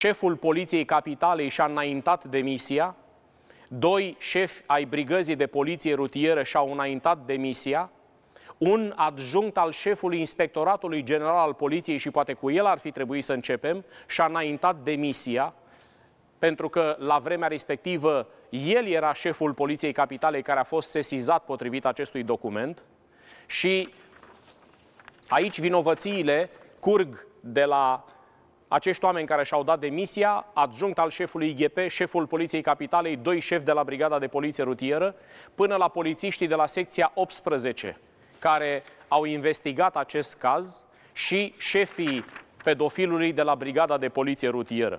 șeful Poliției Capitalei și-a înaintat demisia, doi șefi ai brigăzii de poliție rutieră și-au înaintat demisia, un adjunct al șefului Inspectoratului General al Poliției și poate cu el ar fi trebuit să începem, și-a înaintat demisia, pentru că la vremea respectivă el era șeful Poliției Capitalei care a fost sesizat potrivit acestui document și aici vinovățiile curg de la acești oameni care și-au dat demisia, adjunct al șefului IGP, șeful Poliției Capitalei, doi șefi de la Brigada de Poliție Rutieră, până la polițiștii de la secția 18, care au investigat acest caz și șefii pedofilului de la Brigada de Poliție Rutieră.